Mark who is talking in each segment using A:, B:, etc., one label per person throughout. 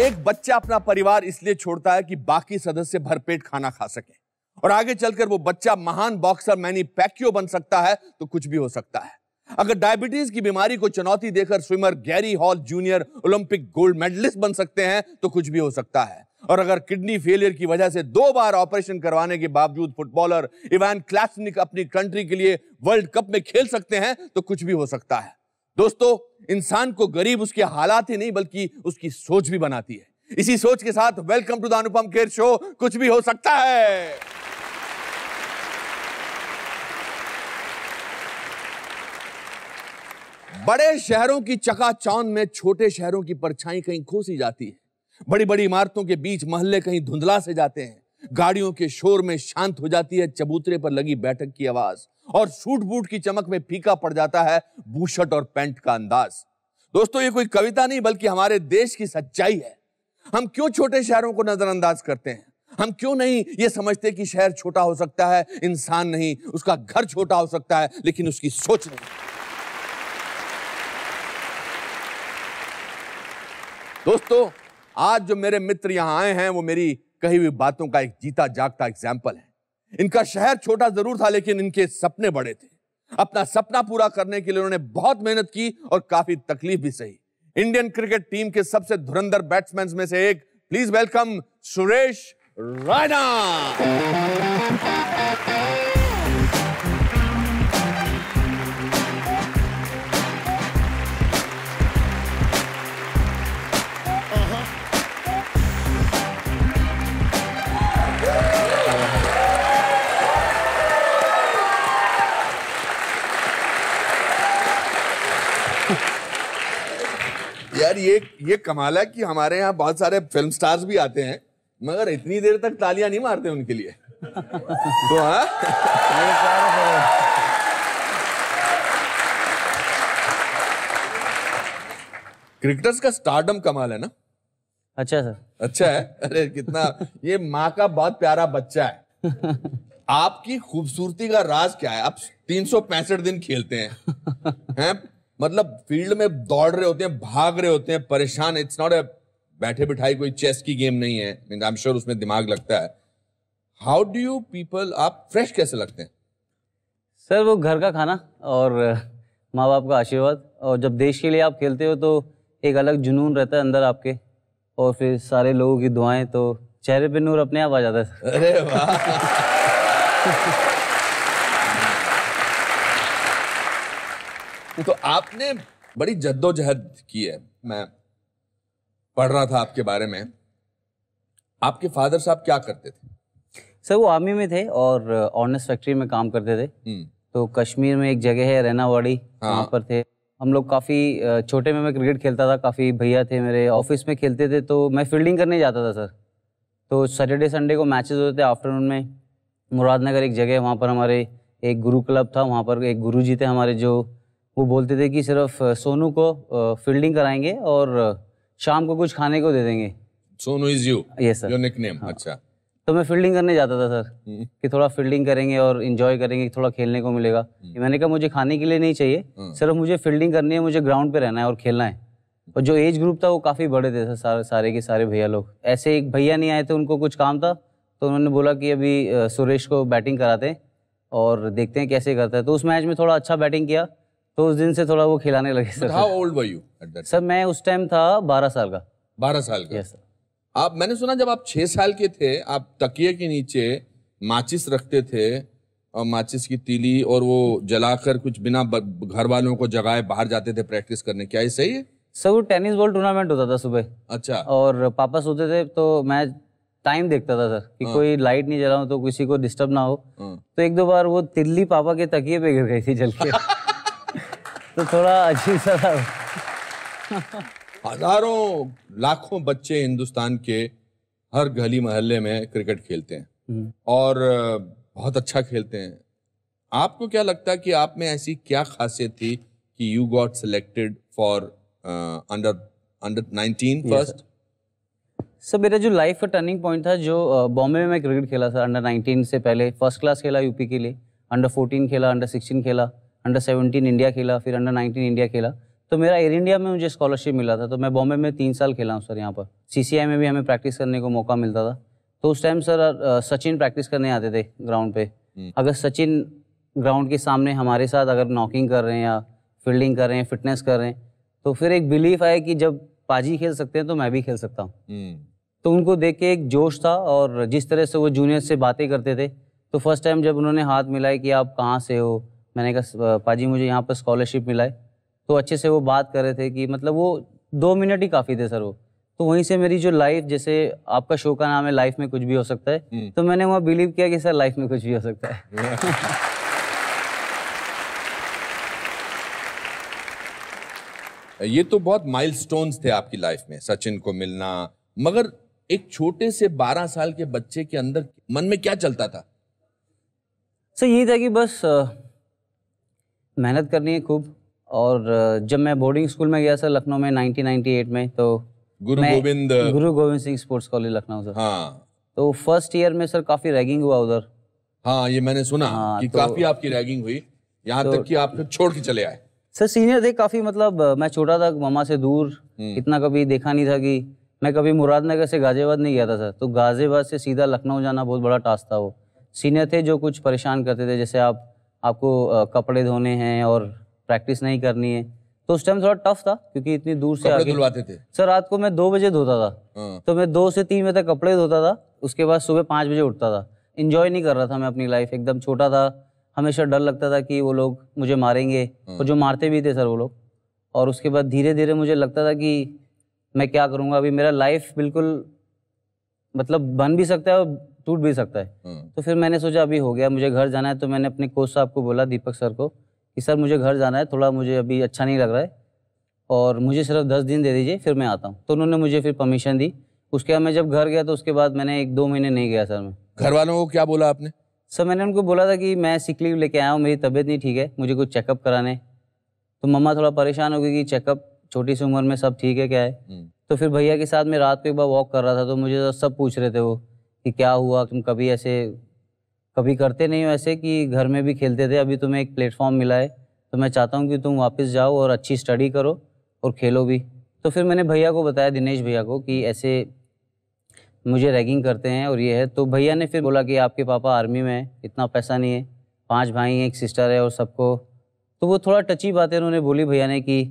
A: एक बच्चा अपना परिवार इसलिए छोड़ता है कि बाकी सदस्य भरपेट खाना खा सके और आगे चलकर वो बच्चा महान बॉक्सर मैनी पैक्यो बन सकता है तो कुछ भी हो सकता है अगर डायबिटीज की बीमारी को चुनौती देकर swimmer Gary Hall junior Olympic gold medallist बन सकते हैं तो कुछ भी हो सकता है और अगर किडनी फेलियर की वजह से दो बार ऑपरेशन करवाने के बावजूद फुटबॉलर इवान क्लासनिक अपनी कंट्री के लिए वर्ल्ड कप में खेल सकते हैं तो कुछ भी हो सकता है दोस्तों इंसान को गरीब उसके हालात ही नहीं बल्कि उसकी सोच भी बनाती है इसी सोच के साथ welcome to the Anupam Kher show कुछ भी हो सकता है बड़े शहरों की चकाचौंध में छोटे शहरों की परछाई कहीं खोसी जाती है बड़ी बड़ी इमारतों के बीच मोहल्ले कहीं धुंधला से जाते हैं गाड़ियों के शोर में शांत हो जाती है चबूतरे पर लगी बैठक की आवाज और सूट बूट की चमक में फीका पड़ जाता है बूशर्ट और पैंट का अंदाज दोस्तों ये कोई कविता नहीं बल्कि हमारे देश की सच्चाई है हम क्यों छोटे शहरों को नजरअंदाज करते हैं हम क्यों नहीं ये समझते कि शहर छोटा हो सकता है इंसान नहीं उसका घर छोटा हो सकता है लेकिन उसकी सोच नहीं दोस्तों आज जो मेरे मित्र यहां आए हैं वो मेरी कही हुई बातों का एक जीता जागता एग्जाम्पल है इनका शहर छोटा जरूर था लेकिन इनके सपने बड़े थे अपना सपना पूरा करने के लिए उन्होंने बहुत मेहनत की और काफी तकलीफ भी सही इंडियन क्रिकेट टीम के सबसे धुरंधर बैट्समैन में से एक प्लीज वेलकम सुरेश राणा ये कमाल है कि हमारे यहाँ बहुत सारे फिल्म स्टार्स भी आते हैं मगर इतनी देर तक तालियां नहीं मारते उनके लिए तो हाँ क्रिकेटर्स का स्टार्डम कमाल है ना अच्छा सर अच्छा है अरे कितना ये माँ का बहुत प्यारा बच्चा
B: है
A: आपकी खूबसूरती का राज क्या है आप तीन दिन खेलते हैं हैं मतलब फील्ड में दौड़ रहे होते हैं भाग रहे होते हैं परेशान इट्स नॉट ए बैठे बिठाई कोई चेस की गेम नहीं है आई एम श्योर उसमें दिमाग लगता है हाउ डू यू पीपल आप फ्रेश कैसे लगते हैं सर वो घर का खाना और माँ बाप का
C: आशीर्वाद और जब देश के लिए आप खेलते हो तो एक अलग जुनून रहता है अंदर आपके और फिर सारे लोगों की दुआएं तो चेहरे पे नूर अपने आप आ जाता है अरे वाह
A: तो आपने बड़ी जद्दोजहद की है मैं पढ़ रहा था आपके बारे में आपके फादर साहब क्या करते थे सर वो आर्मी में थे और
C: ऑर्नेस फैक्ट्री में काम करते थे हम्म। तो कश्मीर में एक जगह है रैनावाड़ी हाँ। वहाँ पर थे हम लोग काफ़ी छोटे में मैं क्रिकेट खेलता था काफ़ी भैया थे मेरे ऑफिस में खेलते थे तो मैं फील्डिंग करने जाता था सर तो सैटरडे संडे को मैचेस होते थे आफ्टरनून में मुरादनगर एक जगह है वहाँ पर हमारे एक गुरु क्लब था वहाँ पर एक गुरु जी थे हमारे जो वो बोलते थे कि सिर्फ सोनू को फील्डिंग कराएंगे और शाम को कुछ खाने को दे देंगे
A: Sonu is you yes sir your nickname हाँ। अच्छा
C: तो मैं फील्डिंग करने जाता था सर हम्म। कि थोड़ा फील्डिंग करेंगे और इन्जॉय करेंगे थोड़ा खेलने को मिलेगा हम्म। मैंने कहा मुझे खाने के लिए नहीं चाहिए हाँ। सिर्फ मुझे फील्डिंग करनी है मुझे ग्राउंड पे रहना है और खेलना है और जो एज ग्रुप था वो काफ़ी बड़े थे सर सारे सारे के सारे भैया लोग ऐसे एक भैया नहीं आए थे उनको कुछ काम था तो उन्होंने बोला कि अभी सुरेश को बैटिंग कराते हैं और देखते हैं कैसे करता है तो उस मैच में थोड़ा अच्छा बैटिंग किया तो उस दिन से थोड़ा वो खिलाने लगे sir how old were
A: you at that sir मैं उस टाइम था बारह साल का बारह साल का yes, sir. आप मैंने सुना जब आप छह साल के थे आप तकिए के नीचे माचिस रखते थे और माचिस की तीली और वो जलाकर कुछ बिना घर वालों को जगाए बाहर जाते थे प्रैक्टिस करने क्या ये सही है सर वो टेनिस बॉल टूर्नामेंट होता था सुबह अच्छा और
C: पापा सोते थे तो मैं टाइम देखता था सर कि हाँ। कोई लाइट नहीं जलाऊं तो किसी को डिस्टर्ब ना हो हाँ। तो एक दो बार वो तिल्ली पापा के तकिए पे गिर गई थी जल के
B: तो थोड़ा अजीब सा
A: हजारों लाखों बच्चे हिंदुस्तान के हर गली मोहल्ले में क्रिकेट खेलते हैं हम्म। और बहुत अच्छा खेलते हैं आपको क्या लगता है कि आप में ऐसी क्या खासियत थी कि you got selected for under under nineteen first
C: sir मेरा जो लाइफ का टर्निंग पॉइंट था जो बॉम्बे में मैं क्रिकेट खेला था अंडर नाइनटीन से पहले फर्स्ट क्लास खेला यूपी के लिए अंडर फोर्टीन खेला अंडर सिक्सटीन खेला अंडर सेवनटीन इंडिया खेला फिर अंडर नाइनटीन इंडिया खेला तो मेरा एयर इंडिया में मुझे स्कॉलरशिप मिला था तो मैं बॉम्बे में तीन साल खेला हूँ सर यहाँ पर सी में भी हमें प्रैक्टिस करने को मौका मिलता था तो उस टाइम सर सचिन प्रैक्टिस करने आते थे ग्राउंड पे हम्म। अगर सचिन ग्राउंड के सामने हमारे साथ अगर नॉकिंग कर रहे हैं या फील्डिंग कर रहे हैं फिटनेस कर रहे हैं तो फिर एक बिलीफ आया कि जब पाजी खेल सकते हैं तो मैं भी खेल सकता हूँ हम्म। तो उनको देख के एक जोश था और जिस तरह से वो जूनियर से बातें करते थे तो फर्स्ट टाइम जब उन्होंने हाथ मिलाया कि आप कहाँ से हो मैंने कहा पाजी मुझे यहाँ पर स्कॉलरशिप मिला है तो अच्छे से वो बात कर रहे थे कि मतलब वो दो मिनट ही काफ़ी थे सर वो तो वहीं से मेरी जो लाइफ जैसे आपका शो का नाम है लाइफ में कुछ भी हो सकता है हम्म। तो मैंने वहाँ बिलीव किया कि सर लाइफ में कुछ भी हो
B: सकता है
A: ये तो बहुत माइलस्टोन्स थे आपकी लाइफ में सचिन को मिलना मगर एक छोटे से 12 साल के बच्चे के अंदर मन में क्या चलता था सर यही था कि बस मेहनत करनी है खूब और
C: जब मैं बोर्डिंग स्कूल में गया सर लखनऊ में 1998 में तो Guru Gobind Guru Gobind Singh sports college Lucknow sir हाँ तो फर्स्ट ईयर में सर काफी रैगिंग हुआ उधर हाँ
A: ये मैंने सुना हाँ, कि तो, काफी आपकी रैगिंग हुई यहाँ तो, तक कि आप छोड़ के चले आए
C: सर सीनियर थे काफी मतलब मैं छोटा था मामा से दूर हम्म। इतना कभी देखा नहीं था कि मैं कभी मुरादनगर से गाजियाबाद नहीं गया था सर तो गाजियाबाद से सीधा लखनऊ जाना बहुत बड़ा टास्क था वो सीनियर थे जो कुछ परेशान करते थे जैसे आप आपको कपड़े धोने हैं और प्रैक्टिस नहीं करनी है तो उस टाइम थोड़ा टफ था क्योंकि इतनी दूर से आगे धुलवाते थे सर रात को मैं दो बजे धोता था हाँ। तो मैं दो से तीन बजे तक कपड़े धोता था उसके बाद सुबह पाँच बजे उठता था इन्जॉय नहीं कर रहा था मैं अपनी लाइफ एकदम छोटा था हमेशा डर लगता था कि वो लोग मुझे मारेंगे हाँ। और जो मारते भी थे सर वो लोग और उसके बाद धीरे धीरे मुझे लगता था कि मैं क्या करूँगा अभी मेरा लाइफ बिल्कुल मतलब बन भी सकता है और टूट भी सकता है हम्म। तो फिर मैंने सोचा अभी हो गया मुझे घर जाना है तो मैंने अपने कोच साहब को बोला दीपक सर को कि सर मुझे घर जाना है थोड़ा मुझे अभी अच्छा नहीं लग रहा है और मुझे सिर्फ दस दिन दे दीजिए फिर मैं आता हूँ तो उन्होंने मुझे फिर परमिशन दी उसके बाद मैं जब घर गया तो उसके बाद मैंने एक दो महीने नहीं गया सर मैं घर वालों को क्या बोला आपने सर मैंने उनको बोला था कि मैं सिक लीव लेके आया हूँ मेरी तबीयत नहीं ठीक है मुझे कुछ चेकअप कराने तो मम्मा थोड़ा परेशान हो गई कि चेकअप छोटी सी उम्र में सब ठीक है क्या है हम्म। तो फिर भैया के साथ मैं रात को एक बार वॉक कर रहा था तो मुझे सब पूछ रहे थे वो कि क्या हुआ तुम कभी ऐसे कभी करते नहीं हो ऐसे कि घर में भी खेलते थे अभी तुम्हें एक प्लेटफॉर्म मिला है तो मैं चाहता हूँ कि तुम वापस जाओ और अच्छी स्टडी करो और खेलो भी तो फिर मैंने भैया को बताया दिनेश भैया को कि ऐसे मुझे रैगिंग करते हैं और ये है तो भैया ने फिर बोला कि आपके पापा आर्मी में है इतना पैसा नहीं है पांच भाई हैं एक सिस्टर है और सबको तो वो थोड़ा टची बातें उन्होंने बोली भैया ने कि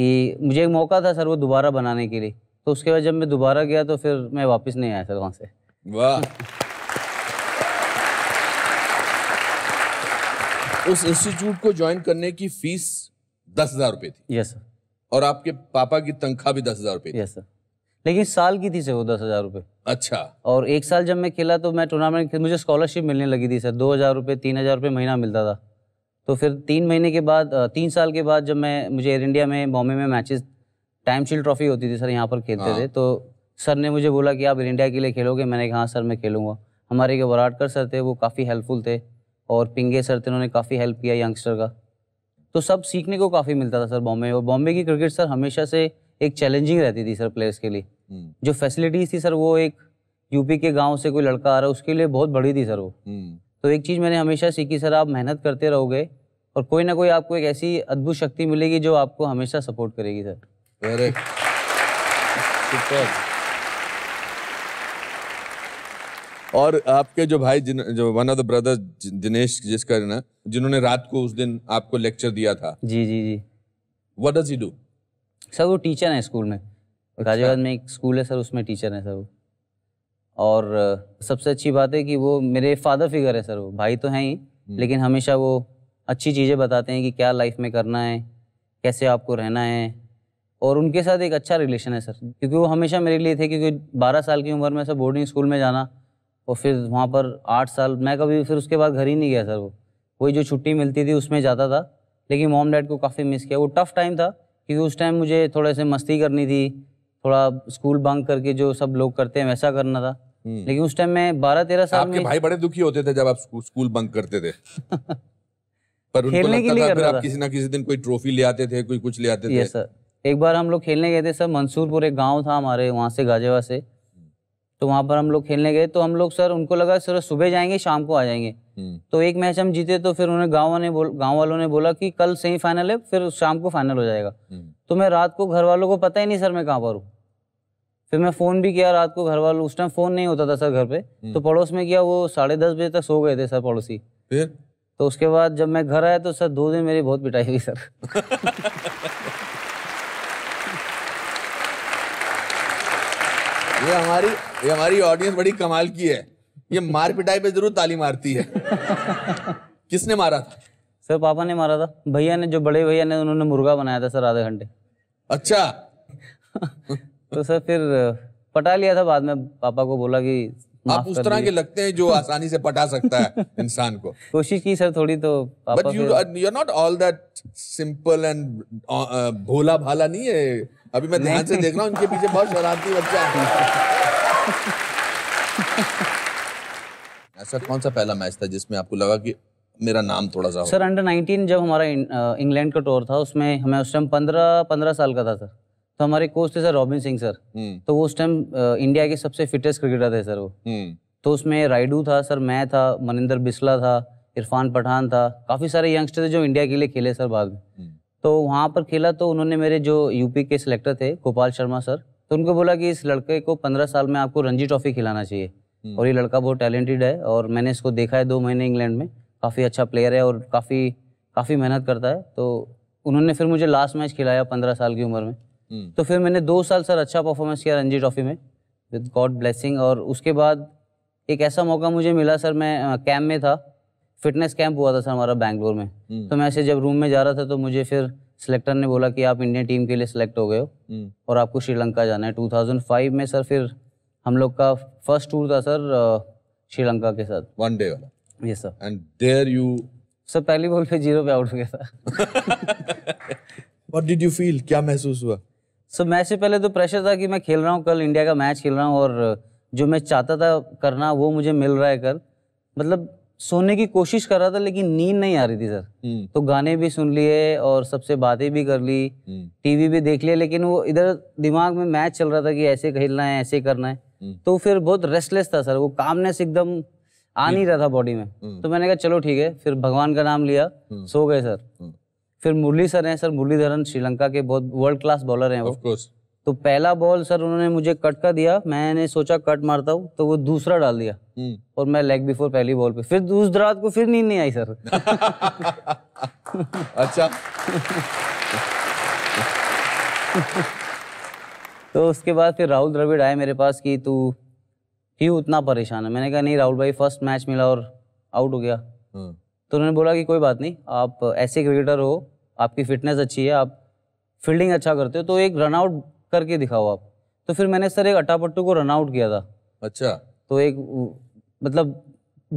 C: कि मुझे एक मौका था सर वो दोबारा बनाने के लिए तो उसके बाद जब मैं दोबारा गया तो फिर मैं वापस नहीं आया सर वहाँ से
A: वाह उस इंस्टीट्यूट को ज्वाइन करने की फीस दस हजार रुपए थी यस सर और आपके पापा की तनख्वाह भी दस हजार रुपए यस सर लेकिन साल की थी
C: सर वो दस हजार रुपए अच्छा और एक साल जब मैं खेला तो मैं टूर्नामेंट मुझे स्कॉलरशिप मिलने लगी थी सर दो हजार रुपए तीन हजार रुपए महीना मिलता था तो फिर तीन महीने के बाद तीन साल के बाद जब मैं मुझे एयर इंडिया में बॉम्बे में मैचेस टाइम शील्ड ट्रॉफी होती थी सर यहाँ पर खेलते हाँ। थे तो सर ने मुझे बोला कि आप इंडिया के लिए खेलोगे मैंने कहा हाँ सर मैं खेलूँगा हमारे जो वराटकर सर थे वो काफ़ी हेल्पफुल थे और पिंगे सर थे उन्होंने काफ़ी हेल्प किया यंगस्टर का तो सब सीखने को काफ़ी मिलता था सर बॉम्बे और बॉम्बे की क्रिकेट सर हमेशा से एक चैलेंजिंग रहती थी सर प्लेयर्स के लिए हम्म। जो फैसिलिटीज़ थी सर वो एक यूपी के गाँव से कोई लड़का आ रहा है उसके लिए बहुत बड़ी थी सर वो हम्म। तो एक चीज़ मैंने हमेशा सीखी सर आप मेहनत करते रहोगे और कोई ना कोई आपको एक ऐसी अद्भुत शक्ति मिलेगी
A: जो आपको हमेशा सपोर्ट करेगी सर और आपके जो भाई जिन जो one of the brother Dinesh जिसका ना जिन्होंने रात को उस दिन आपको लेक्चर दिया था जी जी जी what does he do sir वो टीचर हैं स्कूल में अच्छा। गाजियाबाद में एक स्कूल है सर उसमें टीचर
C: हैं सर वो और सबसे अच्छी बात है कि वो मेरे फादर फिगर है सर वो भाई तो हैं ही हम्म। लेकिन हमेशा वो अच्छी चीज़ें बताते हैं कि क्या लाइफ में करना है कैसे आपको रहना है और उनके साथ एक अच्छा रिलेशन है सर क्योंकि वो हमेशा मेरे लिए थे क्योंकि बारह साल की उम्र में सर बोर्डिंग स्कूल में जाना और फिर वहाँ पर आठ साल मैं कभी फिर उसके बाद घर ही नहीं गया सर वो वही जो छुट्टी मिलती थी उसमें जाता था लेकिन मॉम डैड को काफ़ी मिस किया वो टफ़ टाइम था क्योंकि उस टाइम मुझे थोड़ा से मस्ती करनी थी थोड़ा स्कूल बंक करके जो सब लोग करते हैं वैसा करना था हम्म। लेकिन उस टाइम मैं बारह तेरह साल आपके भाई बड़े दुखी होते थे जब आप स्कूल
A: बंक करते थे पर खेलने के लिए आप किसी ना किसी दिन कोई ट्रॉफी ले आते थे कोई कुछ ले आते थे सर
C: एक बार हम लोग खेलने गए थे सर मंसूरपुर एक गाँव था हमारे वहाँ से गाजेवा से तो वहाँ पर हम लोग खेलने गए तो हम लोग सर उनको लगा सर सुबह जाएंगे शाम को आ जाएंगे हम्म। तो एक मैच हम जीते तो फिर उन्हें गाँव वाले गाँव वालों ने बोला कि कल सेमीफाइनल है फिर शाम को फाइनल हो जाएगा हम्म। तो मैं रात को घर वालों को पता ही नहीं सर मैं कहाँ पर हूँ फिर मैं फ़ोन भी किया रात को घर वालों उस टाइम फ़ोन नहीं होता था सर घर पे हम्म। तो पड़ोस में किया वो साढ़े दस बजे तक सो गए थे सर पड़ोसी फिर तो उसके बाद जब मैं घर आया तो सर दो दिन मेरी बहुत पिटाई हुई सर
A: ये हमारी ये हमारी ऑडियंस बड़ी कमाल की है ये मार पिटाई पे जरूर ताली मारती है
C: किसने मारा था सर पापा ने मारा था भैया ने जो बड़े भैया ने उन्होंने मुर्गा बनाया था सर आधे घंटे अच्छा तो सर फिर पटा लिया
A: था बाद में पापा को बोला कि आप उस तरह के लगते हैं जो आसानी से पटा सकता है इंसान को कोशिश की सर थोड़ी तो पापा but you are not all that simple and भोला भाला नहीं है अभी मैं ध्यान से देख रहा हूँ उनके पीछे बहुत शरारती बच्चा है ऐसा कौन सा पहला मैच था जिसमें आपको लगा कि मेरा नाम थोड़ा सा सर
C: अंडर 19 जब हमारा इंग्लैंड का टूर था उसमें हमें उस टाइम पंद्रह पंद्रह साल का था सर तो हमारे कोच थे सर रॉबिन सिंह सर
A: हम्म।
B: तो
C: वो उस टाइम इंडिया के सबसे फिटेस्ट क्रिकेटर थे सर वो हम्म। तो उसमें राइडू था सर मैं था मनिंदर बिस्ला था इरफान पठान था काफ़ी सारे यंगस्टर थे जो इंडिया के लिए खेले सर बाद में हम्म। तो वहाँ पर खेला तो उन्होंने मेरे जो यूपी के सिलेक्टर थे गोपाल शर्मा सर तो उनको बोला कि इस लड़के को पंद्रह साल में आपको रणजी ट्रॉफी खिलाना चाहिए
B: हम्म। और ये
C: लड़का बहुत टैलेंटेड है और मैंने इसको देखा है दो महीने इंग्लैंड में काफ़ी अच्छा प्लेयर है और काफ़ी काफ़ी मेहनत करता है तो उन्होंने फिर मुझे लास्ट मैच खिलाया पंद्रह साल की उम्र में
B: हम्म। तो
C: फिर मैंने दो साल सर अच्छा परफॉर्मेंस किया रणजी ट्रॉफी में विद गॉड ब्लेसिंग और उसके बाद एक ऐसा मौका मुझे मिला सर मैं कैम्प में था फिटनेस कैंप हुआ था सर हमारा बैंगलोर में हम्म। तो मैं ऐसे जब रूम में जा रहा था तो मुझे फिर सिलेक्टर ने बोला कि आप इंडियन टीम के लिए सिलेक्ट हो गए हो हम्म। और आपको श्रीलंका जाना है 2005 में सर फिर हम लोग का फर्स्ट टूर था सर श्रीलंका के साथ वन डे वाला yes sir and there you sir पहली बॉल पे जीरो पे आउट हो गया था व्हाट डिड यू फील क्या महसूस हुआ सर मैच से पहले तो प्रेशर था कि मैं खेल रहा हूँ कल इंडिया का मैच खेल रहा हूँ और जो मैं चाहता था करना वो मुझे मिल रहा है कल मतलब सोने की कोशिश कर रहा था लेकिन नींद नहीं आ रही थी सर हम्म। तो गाने भी सुन लिए और सबसे बातें भी कर ली हम्म। टीवी भी देख लिया लेकिन वो इधर दिमाग में मैच चल रहा था कि ऐसे खेलना है ऐसे करना है हम्म। तो फिर बहुत रेस्टलेस था सर वो कामनेस एकदम आ नहीं रहा था बॉडी में तो मैंने कहा चलो ठीक है फिर भगवान का नाम लिया सो गए सर फिर मुरली सर हैं सर मुरलीधरन श्रीलंका के बहुत वर्ल्ड क्लास बॉलर हैं वो तो पहला बॉल सर उन्होंने मुझे कट का दिया मैंने सोचा कट मारता हूँ तो वो दूसरा डाल दिया हम्म। और मैं लेग बिफोर पहली बॉल पे फिर उस रात को फिर नींद नहीं आई सर अच्छा तो उसके बाद फिर राहुल द्रविड़ आए मेरे पास कि तू क्यों उतना परेशान है मैंने कहा नहीं राहुल भाई फर्स्ट मैच मिला और आउट हो गया हाँ। तो उन्होंने बोला कि कोई बात नहीं आप ऐसे क्रिकेटर हो आपकी फिटनेस अच्छी है आप फील्डिंग अच्छा करते हो तो एक रनआउट करके दिखाओ आप तो फिर मैंने सर एक अटापट्टू को रन आउट किया था अच्छा तो एक मतलब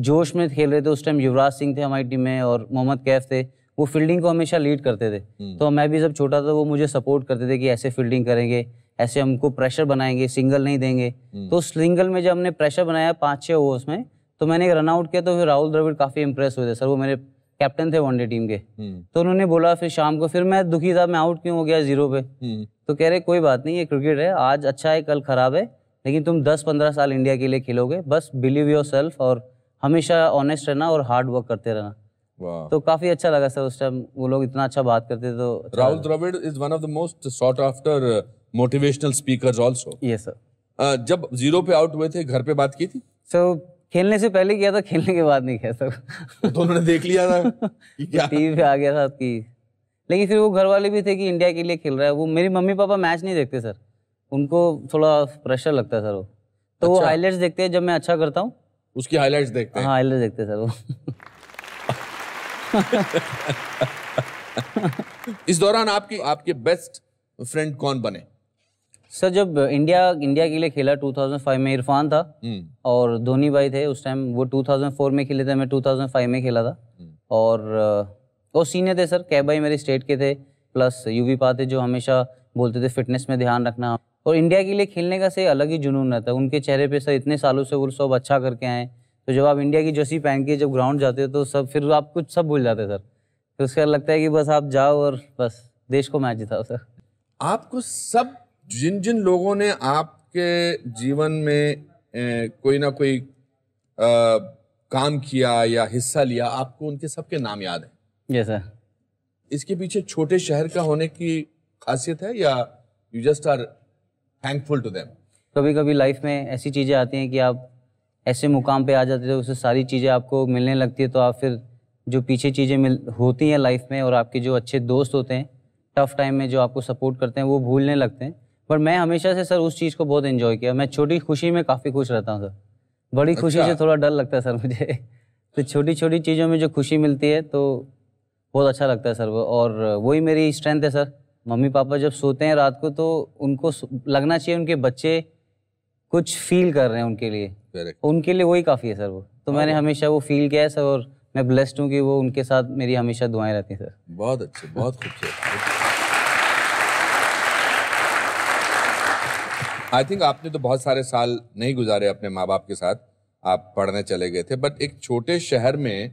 C: जोश में खेल रहे थे उस टाइम युवराज सिंह थे हमारी टीम में और मोहम्मद कैफ थे वो फील्डिंग को हमेशा लीड करते थे हम्म। तो मैं भी जब छोटा था वो मुझे सपोर्ट करते थे कि ऐसे फील्डिंग करेंगे ऐसे हमको प्रेशर बनाएंगे सिंगल नहीं देंगे हम्म। तो उस सिंगल में जब हमने प्रेशर बनाया पाँच छः ओवर्स में तो मैंने एक रन आउट किया तो फिर राहुल द्रविड़ काफ़ी इंप्रेस हुए थे सर वो मेरे कैप्टन थे वनडे टीम के हम्म। तो उन्होंने बोला फिर शाम को फिर मैं दुखी था मैं आउट क्यों हो गया जीरो पे हम्म। तो कह रहे कोई बात नहीं ये क्रिकेट है आज अच्छा है कल खराब है लेकिन तुम 10-15 साल इंडिया के लिए खेलोगे बस बिलीव योर सेल्फ और हमेशा ऑनेस्ट रहना और हार्ड
A: वर्क करते रहना तो
C: काफी अच्छा लगा सर उस टाइम वो लोग इतना अच्छा बात करते तो अच्छा Rahul
A: Dravid is one of the most sought after motivational speakers also yes sir जब जीरो पे आउट हुए थे घर पे बात की थी सर खेलने से पहले किया था खेलने के बाद नहीं किया सर
C: तो उन्होंने देख लिया था टीवी पे आ गया था कि लेकिन फिर वो घर वाले भी थे कि इंडिया के लिए खेल रहा है वो मेरी मम्मी पापा मैच नहीं देखते सर उनको थोड़ा प्रेशर लगता है सर वो तो वो हाईलाइट्स अच्छा। देखते हैं जब मैं अच्छा करता हूँ
A: उसकी हाईलाइट देखते हैं हाँ देखते सर वो इस दौरान आपकी आपके बेस्ट फ्रेंड कौन बने सर जब इंडिया इंडिया के लिए खेला
C: 2005 में इरफान था हम्म। और धोनी भाई थे उस टाइम वो 2004 में खेले थे मैं 2005 में खेला था हम्म। और वो सीनियर थे सर कैब भाई मेरे स्टेट के थे प्लस यूवी पा थे जो हमेशा बोलते थे फिटनेस में ध्यान रखना और इंडिया के लिए खेलने का से अलग ही जुनून रहता है उनके चेहरे पे सर इतने सालों से वो सब अच्छा करके आए तो जब आप इंडिया की जर्सी पहन के जब ग्राउंड जाते हो तो सब फिर आप कुछ सब भूल जाते सर फिर उसका लगता है कि बस आप जाओ और बस देश को मैच
A: जिताओ सर आपको सब जिन जिन लोगों ने आपके जीवन में ए, कोई ना कोई आ, काम किया या हिस्सा लिया आपको उनके सबके नाम याद है yes, इसके पीछे छोटे शहर का होने की खासियत है या you just are thankful to them कभी कभी लाइफ
C: में ऐसी चीज़ें आती हैं कि आप ऐसे मुकाम पे आ जाते हो उससे सारी चीज़ें आपको मिलने लगती है तो आप फिर जो पीछे चीज़ें मिल होती हैं लाइफ में और आपके जो अच्छे दोस्त होते हैं टफ टाइम में जो आपको सपोर्ट करते हैं वो भूलने लगते हैं पर मैं हमेशा से सर उस चीज़ को बहुत इन्जॉय किया मैं छोटी खुशी में काफ़ी खुश रहता हूँ सर बड़ी अच्छा। खुशी से थोड़ा डर लगता है सर मुझे तो छोटी छोटी चीज़ों में जो खुशी मिलती है तो बहुत अच्छा लगता है सर वो और वही मेरी स्ट्रेंथ है सर मम्मी पापा जब सोते हैं रात को तो उनको लगना चाहिए उनके बच्चे कुछ फील कर रहे हैं उनके लिए उनके लिए वही काफ़ी है सर वो तो हाँ, मैंने हाँ। हमेशा वो फील किया है सर और मैं ब्लेस्ड हूँ कि वो उनके साथ मेरी हमेशा दुआएं रहती हैं सर बहुत अच्छे बहुत खूबसूरत
A: आई थिंक आपने तो बहुत सारे साल नहीं गुजारे अपने माँ बाप के साथ आप पढ़ने चले गए थे बट एक छोटे शहर में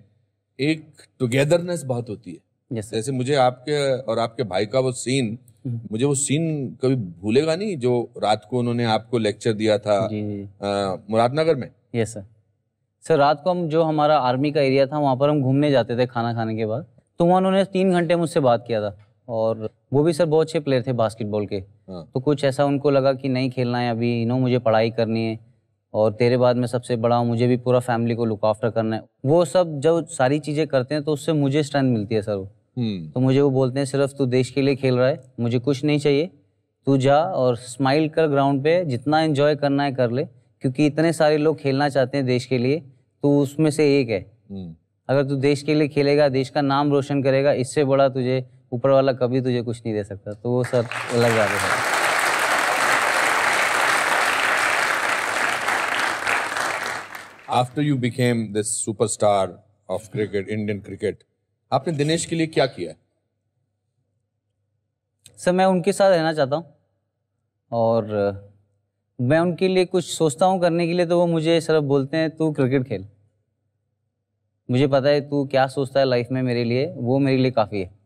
A: एक टुगेदरनेस बहुत होती है yes, जैसे मुझे आपके और आपके भाई का वो सीन हम्म। मुझे वो सीन कभी भूलेगा नहीं जो रात को उन्होंने आपको लेक्चर दिया था मुरादनगर में यस सर सर रात को हम जो हमारा आर्मी का एरिया था वहाँ
C: पर हम घूमने जाते थे खाना खाने के बाद तो वहाँ उन्होंने तीन घंटे मुझसे बात किया था और वो भी सर बहुत अच्छे प्लेयर थे बास्केटबॉल के हाँ। तो कुछ ऐसा उनको लगा कि नहीं खेलना है अभी नो मुझे पढ़ाई करनी है और तेरे बाद में सबसे बड़ा हूँ मुझे भी पूरा फैमिली को लुक आफ्टर करना है वो सब जब सारी चीज़ें करते हैं तो उससे मुझे स्ट्रेंथ मिलती है सर वो हम्म। तो मुझे वो बोलते हैं सिर्फ तू देश के लिए खेल रहा है मुझे कुछ नहीं चाहिए तू जा और स्माइल कर ग्राउंड पे जितना एंजॉय करना है कर ले क्योंकि इतने सारे लोग खेलना चाहते हैं देश के लिए तो उसमें से एक है हम्म। अगर तू देश के लिए खेलेगा देश का नाम रोशन करेगा इससे बड़ा तुझे ऊपर वाला कभी तुझे कुछ नहीं दे सकता तो वो सर अलग बात है
A: After you became this superstar of cricket, Indian cricket, आपने दिनेश के लिए क्या किया
C: सर मैं उनके साथ रहना चाहता हूँ और मैं उनके लिए कुछ सोचता हूँ करने के लिए तो वो मुझे सिर्फ बोलते हैं तू क्रिकेट खेल मुझे पता है तू क्या सोचता है लाइफ में मेरे लिए वो मेरे लिए काफ़ी है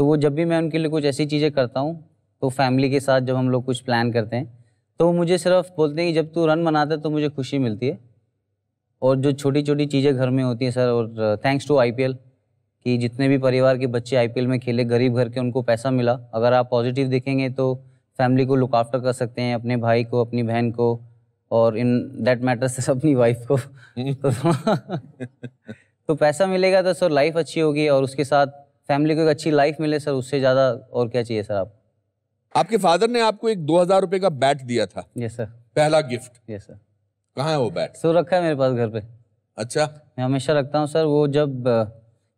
C: तो वो जब भी मैं उनके लिए कुछ ऐसी चीज़ें करता हूँ तो फैमिली के साथ जब हम लोग कुछ प्लान करते हैं तो मुझे सिर्फ बोलते हैं कि जब तू रन बनाता है तो मुझे खुशी मिलती है और जो छोटी छोटी चीज़ें घर में होती हैं सर और थैंक्स टू आई कि जितने भी परिवार के बच्चे आई में खेले गरीब घर के उनको पैसा मिला अगर आप पॉजिटिव देखेंगे तो फैमिली को लुक आफ्टर कर सकते हैं अपने भाई को अपनी बहन को और इन दैट मैटर्स से अपनी वाइफ को तो पैसा मिलेगा तो सर लाइफ अच्छी होगी और उसके साथ फैमिली को एक अच्छी लाइफ मिले सर उससे ज़्यादा और क्या चाहिए
A: सर आप आपके फादर ने आपको एक दो हज़ार रुपये का बैट दिया था यस सर पहला गिफ्ट यस सर कहाँ है वो बैट सर रखा है मेरे पास घर पे अच्छा मैं हमेशा रखता हूँ सर वो
C: जब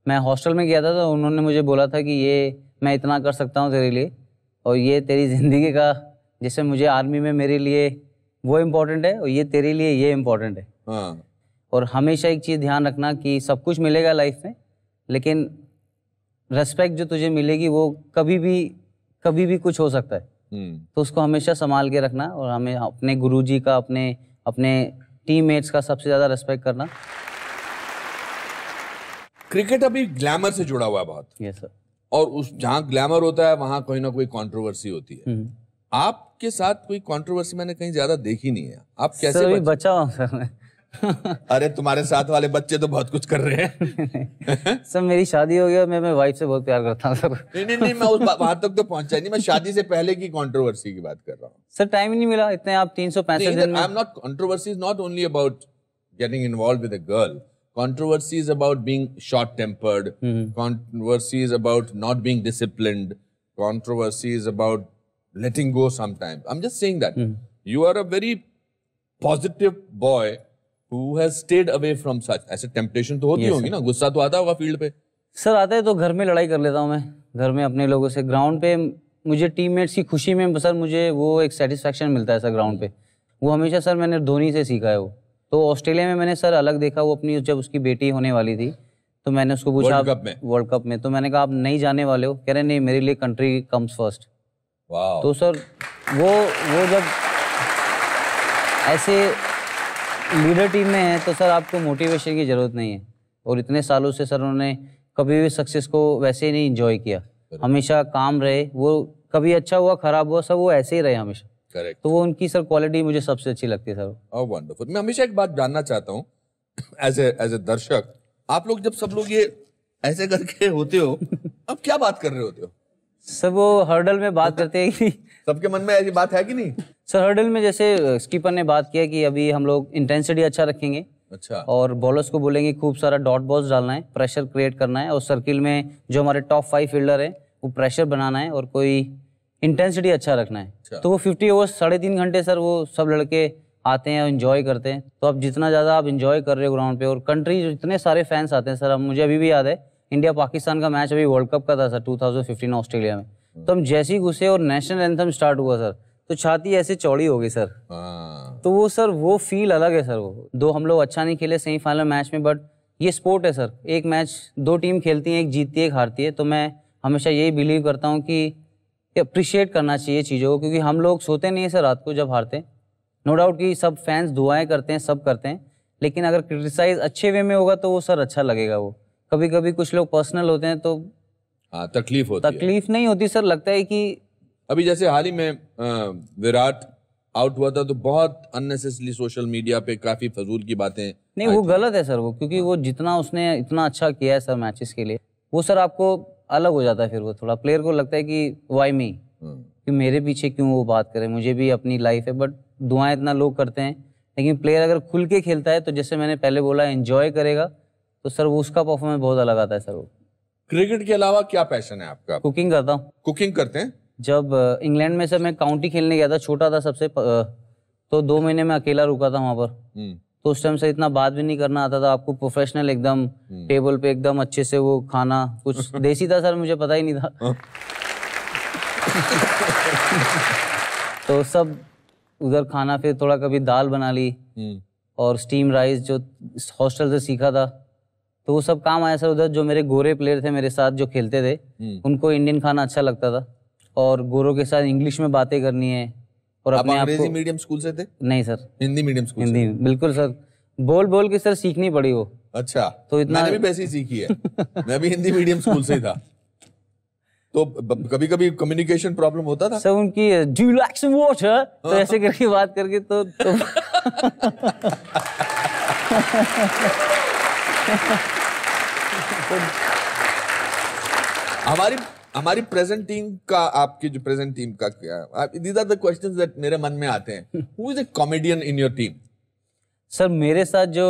C: मैं हॉस्टल में गया था तो उन्होंने मुझे बोला था कि ये मैं इतना कर सकता हूँ तेरे लिए और ये तेरी ज़िंदगी का जैसे मुझे आर्मी में मेरे लिए वो इम्पोर्टेंट है और ये तेरे लिए ये इम्पोर्टेंट है हाँ। और हमेशा एक चीज़ ध्यान रखना कि सब कुछ मिलेगा लाइफ में लेकिन रेस्पेक्ट जो तुझे मिलेगी वो कभी भी कभी भी कुछ हो सकता है हम्म। तो उसको हमेशा संभाल के रखना और हमें अपने जी का अपने
A: अपने टीममेट्स का सबसे ज़्यादा रेस्पेक्ट करना क्रिकेट अभी ग्लैमर से जुड़ा हुआ है बहुत यस सर और उस जहाँ ग्लैमर होता है वहाँ कोई ना कोई कंट्रोवर्सी होती है हम्म। आपके साथ कोई कंट्रोवर्सी मैंने कहीं ज़्यादा देखी नहीं है आप कैसे सर
C: बचा, सर
A: अरे तुम्हारे साथ वाले बच्चे तो बहुत कुछ कर रहे हैं
C: सर मेरी शादी हो गया मैं मैं वाइफ से बहुत प्यार करता हूँ
A: नहीं नहीं नहीं मैं उस वहां तक तो पहुंचा नहीं मैं शादी से पहले की कंट्रोवर्सी की बात कर रहा हूँ सर टाइम नहीं मिला इतने आप तीन सौ पैंसठ not only about getting involve with girl controversy about being short tempered controversy about not being discipline controversy about letting go sometime just saying that you are a very positive boy who has stayed away from such ऐसे temptation तो होती yes, ना गुस्सा तो आता होगा पे
C: sir आता है तो घर में लड़ाई कर लेता हूँ मैं घर में अपने लोगों से ग्राउंड पे मुझे टीममेट्स की खुशी में सर मुझे वो एक सेटिस्फेक्शन मिलता है सर ग्राउंड पे वो हमेशा सर मैंने धोनी से सीखा है वो तो ऑस्ट्रेलिया में मैंने सर अलग देखा वो अपनी जब उसकी बेटी होने वाली थी तो मैंने उसको पूछा वर्ल्ड कप में वर्ल्ड कप में तो मैंने कहा आप नहीं जाने वाले हो कह रहे नहीं मेरे लिए कंट्री कम्स फर्स्ट तो सर वो वो जब ऐसे लीडर टीम में है तो सर आपको मोटिवेशन की ज़रूरत नहीं है और इतने सालों से सर उन्होंने कभी भी सक्सेस को वैसे ही नहीं इंजॉय किया हमेशा काम रहे वो कभी अच्छा हुआ खराब हुआ सब वो ऐसे ही रहे हमेशा करेक्ट तो वो उनकी सर क्वालिटी मुझे सबसे अच्छी लगती है
A: सर ओह oh, वंडरफुल मैं हमेशा एक बात जानना चाहता हूँ एज ए एज ए दर्शक आप लोग जब सब लोग ये ऐसे करके होते हो अब क्या बात कर रहे होते हो सब वो हर्डल में बात करते हैं कि सबके मन में ऐसी बात है कि नहीं
C: सर हर्डल में जैसे स्कीपर ने बात किया कि अभी हम लोग इंटेंसिटी अच्छा रखेंगे अच्छा और बॉलर्स को बोलेंगे खूब सारा डॉट बॉल्स डालना है प्रेशर क्रिएट करना है और सर्किल में जो हमारे टॉप फाइव फील्डर है वो प्रेशर बनाना है और कोई इंटेंसिटी अच्छा रखना है अच्छा। तो वो फिफ्टी ओवर्स साढ़े तीन घंटे सर वो सब लड़के आते हैं और इन्जॉय करते हैं तो आप जितना ज़्यादा आप इन्जॉय कर रहे हो ग्राउंड पे और कंट्री इतने सारे फैंस आते हैं सर अब मुझे अभी भी याद है इंडिया पाकिस्तान का मैच अभी वर्ल्ड कप का था सर 2015 ऑस्ट्रेलिया में तो हम जैसे ही घुसे और नेशनल एंथम स्टार्ट हुआ सर तो छाती ऐसे चौड़ी हो गई सर हाँ। तो वो सर वो फील अलग है सर वो दो हम लोग अच्छा नहीं खेले सेमीफाइनल मैच में बट ये स्पोर्ट है सर एक मैच दो टीम खेलती है एक जीतती है एक हारती है तो मैं हमेशा यही बिलीव करता हूँ कि अप्रिशिएट करना चाहिए चीज़ों को क्योंकि हम लोग सोते नहीं हैं सर रात को जब हारते नो डाउट कि सब फैंस दुआएं करते हैं सब करते हैं लेकिन अगर क्रिटिसाइज अच्छे वे में होगा तो वो सर अच्छा लगेगा वो
A: कभी कभी कुछ लोग पर्सनल होते हैं तो आ, हाँ, तकलीफ होती तकलीफ है। नहीं होती सर लगता है कि अभी जैसे हाल ही में विराट आउट हुआ था तो बहुत अननेसेसरी सोशल मीडिया पे काफी फजूल की बातें
C: नहीं वो गलत है सर वो क्योंकि वो जितना उसने इतना अच्छा किया है सर मैचेस के लिए वो सर आपको अलग हो जाता है फिर वो थोड़ा प्लेयर को लगता है कि वाई हाँ। मी कि मेरे पीछे क्यों वो बात करें मुझे भी अपनी लाइफ है बट दुआएं इतना लोग करते हैं लेकिन प्लेयर अगर खुल के खेलता है तो जैसे मैंने पहले बोला एंजॉय करेगा तो सर वो उसका परफॉर्मेंस बहुत अलग आता है सर वो क्रिकेट के अलावा क्या पैशन है आपका कुकिंग करता हूँ कुकिंग करते हैं जब इंग्लैंड में से मैं काउंटी खेलने गया था छोटा था सबसे तो दो महीने में अकेला रुका था वहाँ पर हम्म। तो उस टाइम से इतना बात भी नहीं करना आता था आपको प्रोफेशनल एकदम टेबल हम्म। पे एकदम अच्छे से वो खाना कुछ देसी था सर मुझे पता ही नहीं था हाँ। तो सब उधर खाना फिर थोड़ा कभी दाल बना ली हम्म। और स्टीम राइस जो हॉस्टल से सीखा था तो वो सब काम आया सर उधर जो मेरे गोरे प्लेयर थे मेरे साथ जो खेलते थे उनको इंडियन खाना अच्छा लगता था और गुरु के साथ इंग्लिश में बातें करनी है और अपने आप अंग्रेजी
A: मीडियम स्कूल से थे नहीं sir
C: Hindi medium school Hindi बिल्कुल सर बोल बोल के सर सीखनी पड़ी वो अच्छा तो इतना मैंने भी वैसे ही सीखी है
A: मैं भी हिंदी मीडियम स्कूल से ही था तो कभी कभी कम्युनिकेशन प्रॉब्लम होता था सर
C: उनकी do you like some water तो ऐसे करके
A: बात करके तो, तो हमारी हमारी प्रेजेंट टीम का आपकी जो प्रेजेंट टीम का क्या these are the questions that मेरे मन में आते हैं who is a comedian in your team sir मेरे साथ जो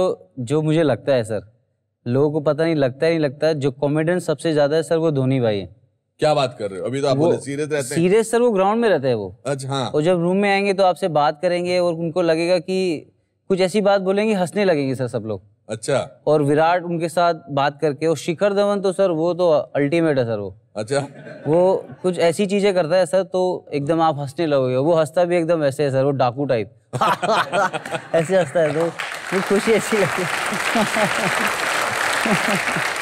A: जो मुझे लगता है सर लोगों को पता नहीं
C: लगता ही नहीं लगता है जो कॉमेडियन सबसे ज्यादा है सर वो धोनी भाई है क्या बात कर रहे हो अभी तो आप बोले सीरियस रहते हैं सीरियस सर वो ग्राउंड में रहते हैं वो अच्छा हाँ। और जब रूम में आएंगे तो आपसे बात करेंगे और उनको लगेगा कि कुछ ऐसी बात बोलेंगे हंसने लगेंगे सर सब लोग अच्छा और विराट उनके साथ बात करके और शिखर धवन तो सर वो तो अल्टीमेट है सर वो अच्छा वो कुछ ऐसी चीजें करता है सर तो एकदम आप हंसने लगोगे वो हंसता भी एकदम ऐसे है सर वो डाकू टाइप
B: ऐसे हंसता है तो खुशी ऐसी लगती है